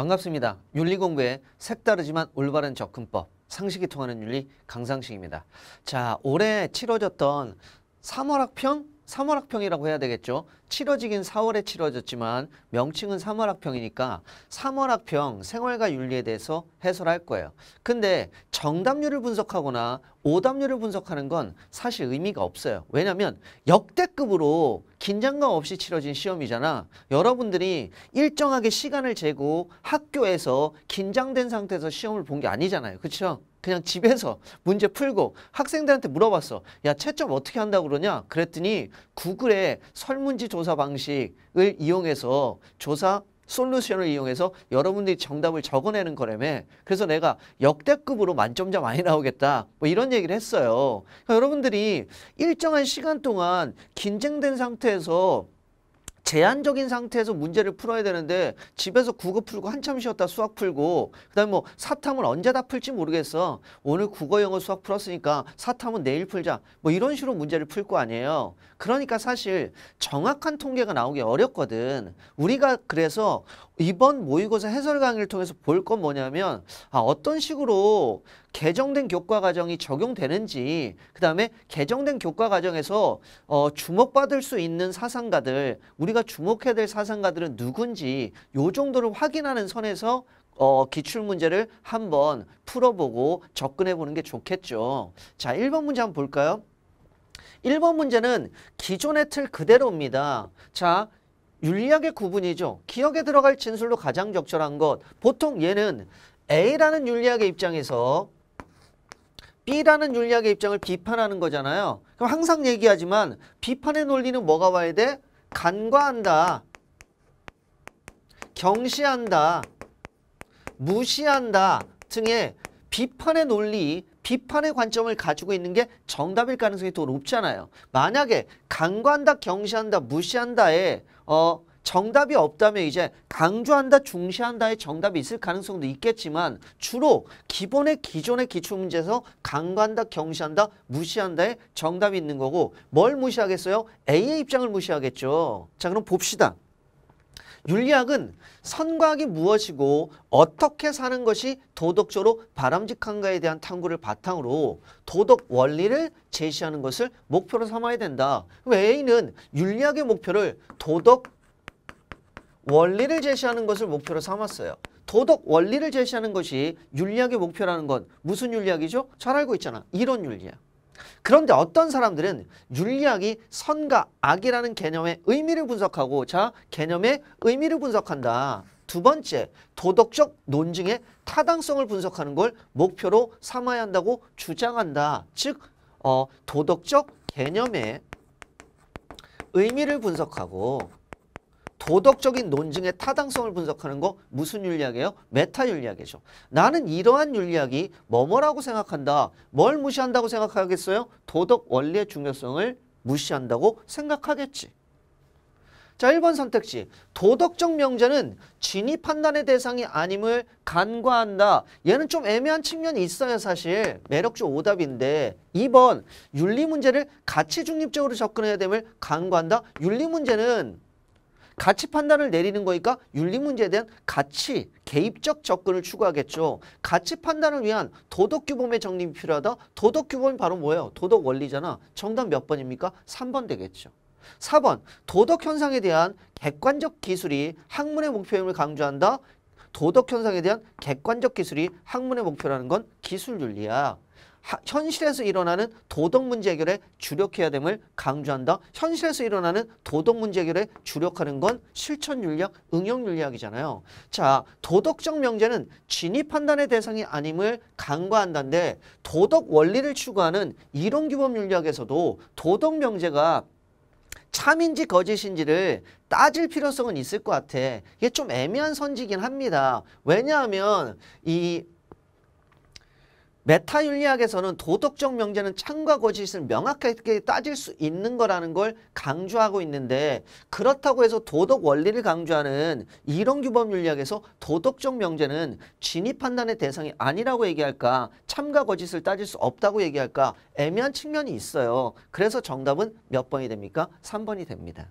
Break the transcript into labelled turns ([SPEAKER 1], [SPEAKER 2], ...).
[SPEAKER 1] 반갑습니다. 윤리공부의 색다르지만 올바른 접근법, 상식이 통하는 윤리 강상식입니다. 자, 올해 치러졌던 3월 학평 3월학평이라고 해야 되겠죠. 치러지긴 4월에 치러졌지만 명칭은 3월학평이니까 3월학평 생활과 윤리에 대해서 해설할 거예요. 근데 정답률을 분석하거나 오답률을 분석하는 건 사실 의미가 없어요. 왜냐하면 역대급으로 긴장감 없이 치러진 시험이잖아. 여러분들이 일정하게 시간을 재고 학교에서 긴장된 상태에서 시험을 본 게 아니잖아요. 그렇죠? 그냥 집에서 문제 풀고 학생들한테 물어봤어. 야, 채점 어떻게 한다고 그러냐? 그랬더니 구글의 설문지 조사 방식을 이용해서 조사 솔루션을 이용해서 여러분들이 정답을 적어내는 거라며 그래서 내가 역대급으로 만점자 많이 나오겠다 뭐 이런 얘기를 했어요 그러니까 여러분들이 일정한 시간 동안 긴장된 상태에서 제한적인 상태에서 문제를 풀어야 되는데 집에서 국어 풀고 한참 쉬었다 수학 풀고 그다음에 뭐 사탐은 언제 다 풀지 모르겠어. 오늘 국어 영어 수학 풀었으니까 사탐은 내일 풀자. 뭐 이런 식으로 문제를 풀 거 아니에요. 그러니까 사실 정확한 통계가 나오기 어렵거든. 우리가 그래서 이번 모의고사 해설 강의를 통해서 볼 건 뭐냐면 아 어떤 식으로 개정된 교과 과정이 적용되는지 그다음에 개정된 교과 과정에서 어, 주목받을 수 있는 사상가들 우리가 주목해야 될 사상가들은 누군지 요 정도를 확인하는 선에서 어, 기출문제를 한번 풀어보고 접근해보는 게 좋겠죠. 자, 1번 문제 한번 볼까요? 1번 문제는 기존의 틀 그대로입니다. 자, 윤리학의 구분이죠. 기억에 들어갈 진술로 가장 적절한 것. 보통 얘는 A라는 윤리학의 입장에서 B라는 윤리학의 입장을 비판하는 거잖아요. 그럼 항상 얘기하지만 비판의 논리는 뭐가 와야 돼? 간과한다. 경시한다. 무시한다 등의 비판의 논리, 비판의 관점을 가지고 있는 게 정답일 가능성이 더 높잖아요. 만약에 간과한다, 경시한다, 무시한다에 어 정답이 없다면 이제 강조한다 중시한다의 정답이 있을 가능성도 있겠지만 주로 기본의 기존의 기출문제에서 강조한다 경시한다 무시한다의 정답이 있는 거고 뭘 무시하겠어요? A의 입장을 무시하겠죠. 자 그럼 봅시다. 윤리학은 선과학이 무엇이고 어떻게 사는 것이 도덕적으로 바람직한가에 대한 탐구를 바탕으로 도덕 원리를 제시하는 것을 목표로 삼아야 된다. 그왜 A는 윤리학의 목표를 도덕 원리를 제시하는 것을 목표로 삼았어요. 도덕 원리를 제시하는 것이 윤리학의 목표라는 건 무슨 윤리학이죠? 잘 알고 있잖아. 이론 윤리학. 그런데 어떤 사람들은 윤리학이 선과 악이라는 개념의 의미를 분석하고 자 개념의 의미를 분석한다. 두 번째 도덕적 논증의 타당성을 분석하는 걸 목표로 삼아야 한다고 주장한다. 즉 어, 도덕적 개념의 의미를 분석하고 도덕적인 논증의 타당성을 분석하는 거 무슨 윤리학이에요? 메타 윤리학이죠. 나는 이러한 윤리학이 뭐뭐라고 생각한다. 뭘 무시한다고 생각하겠어요? 도덕 원리의 중요성을 무시한다고 생각하겠지. 자, 1번 선택지. 도덕적 명제는 진위 판단의 대상이 아님을 간과한다. 얘는 좀 애매한 측면이 있어요, 사실. 매력주 오답인데. 2번, 윤리 문제를 가치 중립적으로 접근해야 됨을 간과한다. 윤리 문제는 가치 판단을 내리는 거니까 윤리 문제에 대한 가치, 개입적 접근을 추구하겠죠. 가치 판단을 위한 도덕 규범의 정립이 필요하다. 도덕 규범이 바로 뭐예요? 도덕 원리잖아. 정답 몇 번입니까? 3번 되겠죠. 4번 도덕 현상에 대한 객관적 기술이 학문의 목표임을 강조한다. 도덕 현상에 대한 객관적 기술이 학문의 목표라는 건 기술 윤리야. 현실에서 일어나는 도덕 문제 해결에 주력해야 됨을 강조한다. 현실에서 일어나는 도덕 문제 해결에 주력하는 건 실천 윤리학, 응용 윤리학이잖아요. 자, 도덕적 명제는 진입 판단의 대상이 아님을 간과한다는데 도덕 원리를 추구하는 이론 규범 윤리학에서도 도덕 명제가 참인지 거짓인지를 따질 필요성은 있을 것 같아. 이게 좀 애매한 선지긴 합니다. 왜냐하면 이 메타 윤리학에서는 도덕적 명제는 참과 거짓을 명확하게 따질 수 있는 거라는 걸 강조하고 있는데 그렇다고 해서 도덕 원리를 강조하는 이런 규범 윤리학에서 도덕적 명제는 진입 판단의 대상이 아니라고 얘기할까 참과 거짓을 따질 수 없다고 얘기할까 애매한 측면이 있어요. 그래서 정답은 몇 번이 됩니까? 3번이 됩니다.